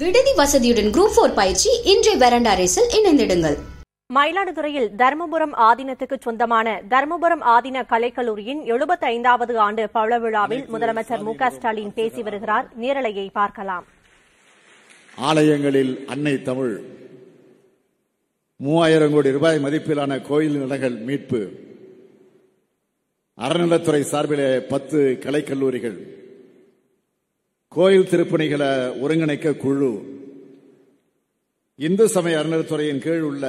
விடுதி வசதியுடன் group four பயிற்சி இன்றைய வெரண்டா ரேஸில் இணைந்திடுங்கள் மயிலாடுதுறையில் தர்மபுரம் ஆதீனத்துக்கு சொந்தமான தர்மபுரம் ஆதீன கலைக்கல்லூரியின் ஐந்தாவது ஆண்டு பவள விழாவில் முதலமைச்சர் மு ஸ்டாலின் பேசி வருகிறார் நேரலையை பார்க்கலாம் ஆலயங்களில் அன்னை தமிழ் மூவாயிரம் கோடி ரூபாய் மதிப்பிலான கோயில் நிலங்கள் மீட்பு அறநிலத்துறை சார்பிலே பத்து கலைக்கல்லூரிகள் கோயில் திருப்பணிகளை ஒருங்கிணைக்க குழு இந்து சமய அறநிலத்துறையின் கீழ் உள்ள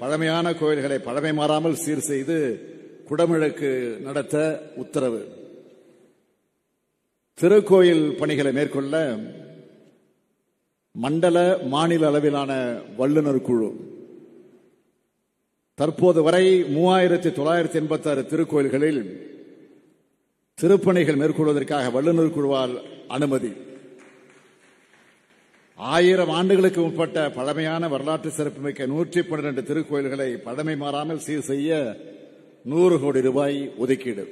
பழமையான கோயில்களை பழமை மாறாமல் சீர் செய்து குடமிழக்கு நடத்த உத்தரவு திருக்கோயில் பணிகளை மேற்கொள்ள மண்டல மாநில அளவிலான வல்லுநர் குழு தற்போது வரை மூவாயிரத்தி தொள்ளாயிரத்தி எண்பத்தாறு திருக்கோயில்களில் திருப்பணிகள் மேற்கொள்வதற்காக வல்லுநர் குழுவால் அனுமதி ஆயிரம் ஆண்டுகளுக்கு முற்பட்ட பழமையான வரலாற்று சிறப்புமிக்க நூற்றி பன்னிரண்டு திருக்கோயில்களை பழமை மாறாமல் சீர் செய்ய நூறு கோடி ரூபாய் ஒதுக்கீடு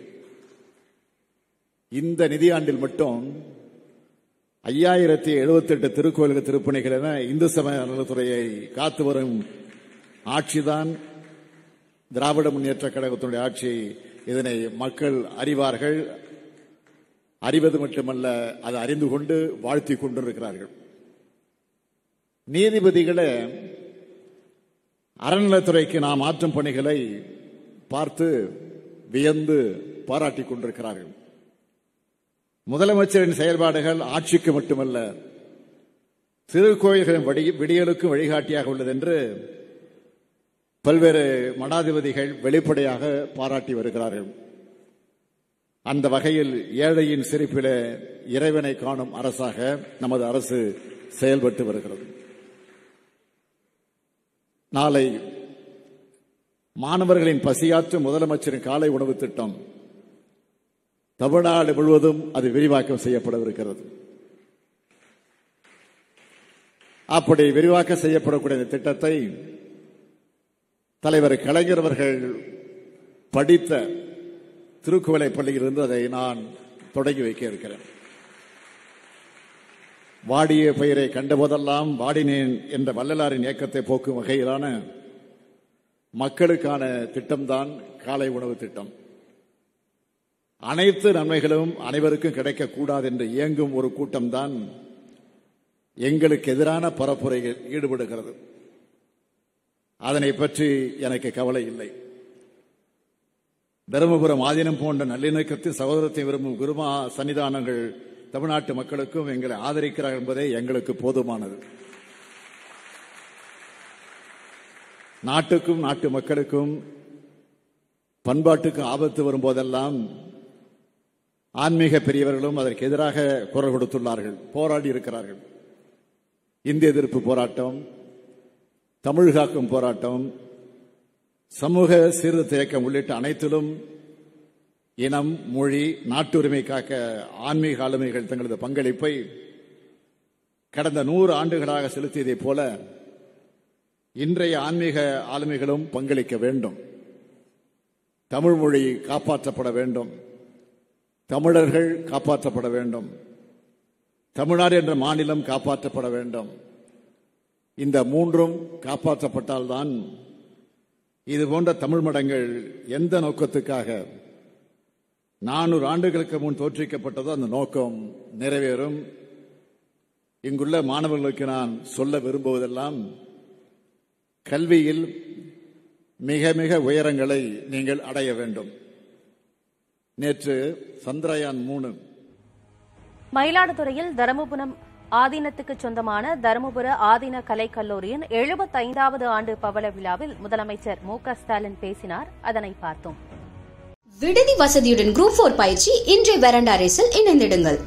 இந்த நிதியாண்டில் மட்டும் ஐயாயிரத்தி எழுபத்தி எட்டு திருக்கோயில்கள் திருப்பணிகள் என இந்து சமய நலத்துறையை காத்து வரும் ஆட்சிதான் திராவிட முன்னேற்ற கழகத்தினுடைய ஆட்சி இதனை மக்கள் அறிவார்கள் அறிவது மட்டுமல்ல அதை அறிந்து கொண்டு வாழ்த்தி கொண்டிருக்கிறார்கள் நீதிபதிகளை அறநிலைத்துறைக்கு நாம் ஆற்றும் பணிகளை பார்த்து வியந்து பாராட்டி கொண்டிருக்கிறார்கள் முதலமைச்சரின் செயல்பாடுகள் ஆட்சிக்கு மட்டுமல்ல திருக்கோயில்களின் கோயில்களின் விடியலுக்கும் வழிகாட்டியாக உள்ளது என்று பல்வேறு மடாதிபதிகள் வெளிப்படையாக பாராட்டி வருகிறார்கள் அந்த வகையில் ஏழையின் சிரிப்பில இறைவனை காணும் அரசாக நமது அரசு செயல்பட்டு வருகிறது நாளை மாணவர்களின் பசியாற்றும் முதலமைச்சரின் காலை உணவு திட்டம் தமிழ்நாடு முழுவதும் அது விரிவாக்கம் செய்யப்படவிருக்கிறது அப்படி விரிவாக்கம் செய்யப்படக்கூடிய திட்டத்தை தலைவர் கலைஞர் அவர்கள் படித்த திருக்குவளை பள்ளியிலிருந்து அதை நான் தொடங்கி வைக்க இருக்கிறேன் வாடிய பெயரை கண்டபோதெல்லாம் வாடினேன் என்ற வள்ளலாரின் இயக்கத்தை போக்கும் வகையிலான மக்களுக்கான திட்டம்தான் காலை உணவு திட்டம் அனைத்து நன்மைகளும் அனைவருக்கும் கிடைக்கக்கூடாது என்று இயங்கும் ஒரு கூட்டம்தான் எங்களுக்கு எதிரான பரப்புரையில் ஈடுபடுகிறது அதனை பற்றி எனக்கு கவலை இல்லை தருமபுரம் ஆதீனம் போன்ற நல்லிணக்கத்தில் சகோதரத்தை விரும்பும் குருமா சன்னிதானங்கள் தமிழ்நாட்டு மக்களுக்கும் எங்களை ஆதரிக்கிறார் என்பதே எங்களுக்கு போதுமானது நாட்டுக்கும் நாட்டு மக்களுக்கும் பண்பாட்டுக்கு ஆபத்து வரும்போதெல்லாம் ஆன்மீக பெரியவர்களும் அதற்கு எதிராக குரல் கொடுத்துள்ளார்கள் போராடி இருக்கிறார்கள் இந்திய எதிர்ப்பு போராட்டம் தமிழ்காக்கும் போராட்டம் சமூக இயக்கம் உள்ளிட்ட அனைத்திலும் இனம் மொழி நாட்டுரிமை காக்க ஆன்மீக ஆளுமைகள் தங்களது பங்களிப்பை கடந்த நூறு ஆண்டுகளாக செலுத்தியதைப் போல இன்றைய ஆன்மீக ஆளுமைகளும் பங்களிக்க வேண்டும் தமிழ் மொழி காப்பாற்றப்பட வேண்டும் தமிழர்கள் காப்பாற்றப்பட வேண்டும் தமிழ்நாடு என்ற மாநிலம் காப்பாற்றப்பட வேண்டும் இந்த மூன்றும் காப்பாற்றப்பட்டால்தான் இது போன்ற தமிழ் மடங்கள் எந்த நோக்கத்துக்காக நானூறு ஆண்டுகளுக்கு முன் தோற்றுவிக்கப்பட்டதோ அந்த நோக்கம் நிறைவேறும் இங்குள்ள மாணவர்களுக்கு நான் சொல்ல விரும்புவதெல்லாம் கல்வியில் மிக மிக உயரங்களை நீங்கள் அடைய வேண்டும் நேற்று சந்திரயான் மூணு மயிலாடுதுறையில் தருமபுரம் ஆதீனத்துக்கு சொந்தமான தருமபுர ஆதீன கலைக்கல்லூரியின் எழுபத்தைந்தாவது ஆண்டு பவள விழாவில் முதலமைச்சர் மு ஸ்டாலின் பேசினார் அதனை பார்த்தோம் விடுதி வசதியுடன் குரூப் போர் பயிற்சி இன்றைய வெரண்டா ரேஸில் இணைந்திடுங்கள்